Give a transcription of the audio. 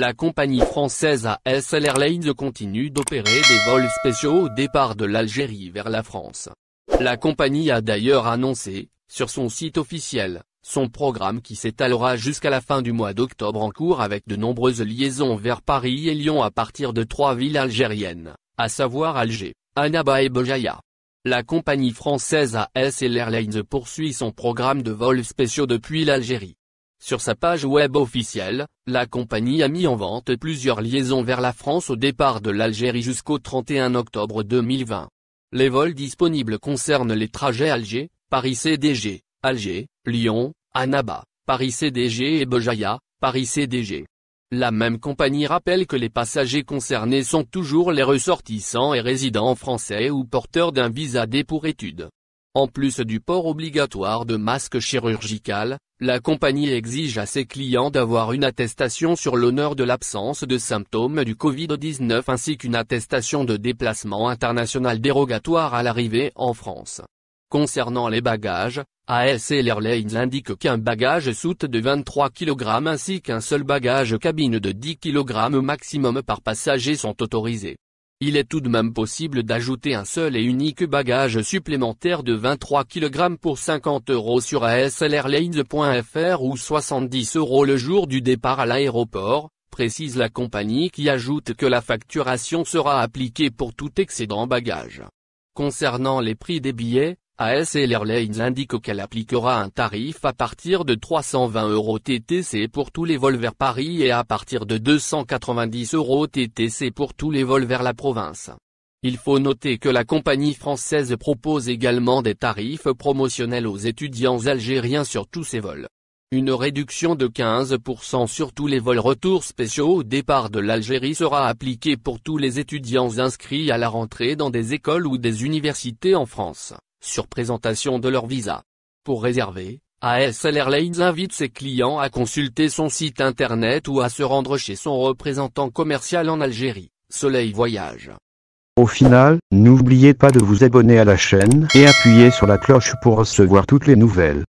La compagnie française ASL Airlines continue d'opérer des vols spéciaux au départ de l'Algérie vers la France. La compagnie a d'ailleurs annoncé, sur son site officiel, son programme qui s'étalera jusqu'à la fin du mois d'octobre en cours avec de nombreuses liaisons vers Paris et Lyon à partir de trois villes algériennes, à savoir Alger, Annaba et Bojaïa. La compagnie française ASL Airlines poursuit son programme de vols spéciaux depuis l'Algérie. Sur sa page web officielle, la compagnie a mis en vente plusieurs liaisons vers la France au départ de l'Algérie jusqu'au 31 octobre 2020. Les vols disponibles concernent les trajets Alger, Paris CDG, Alger, Lyon, Annaba, Paris CDG et Bejaïa, Paris CDG. La même compagnie rappelle que les passagers concernés sont toujours les ressortissants et résidents français ou porteurs d'un visa D pour études. En plus du port obligatoire de masque chirurgical, la compagnie exige à ses clients d'avoir une attestation sur l'honneur de l'absence de symptômes du Covid-19 ainsi qu'une attestation de déplacement international dérogatoire à l'arrivée en France. Concernant les bagages, ASL Airlines indique qu'un bagage soute de 23 kg ainsi qu'un seul bagage cabine de 10 kg maximum par passager sont autorisés il est tout de même possible d'ajouter un seul et unique bagage supplémentaire de 23 kg pour 50 euros sur ASLAirlanes.fr ou 70 euros le jour du départ à l'aéroport, précise la compagnie qui ajoute que la facturation sera appliquée pour tout excédent bagage. Concernant les prix des billets, ASL Airlines indique qu'elle appliquera un tarif à partir de 320 euros TTC pour tous les vols vers Paris et à partir de 290 euros TTC pour tous les vols vers la province. Il faut noter que la compagnie française propose également des tarifs promotionnels aux étudiants algériens sur tous ses vols. Une réduction de 15% sur tous les vols retours spéciaux au départ de l'Algérie sera appliquée pour tous les étudiants inscrits à la rentrée dans des écoles ou des universités en France sur présentation de leur visa. Pour réserver, ASL Airlines invite ses clients à consulter son site internet ou à se rendre chez son représentant commercial en Algérie, Soleil Voyage. Au final, n'oubliez pas de vous abonner à la chaîne et appuyer sur la cloche pour recevoir toutes les nouvelles.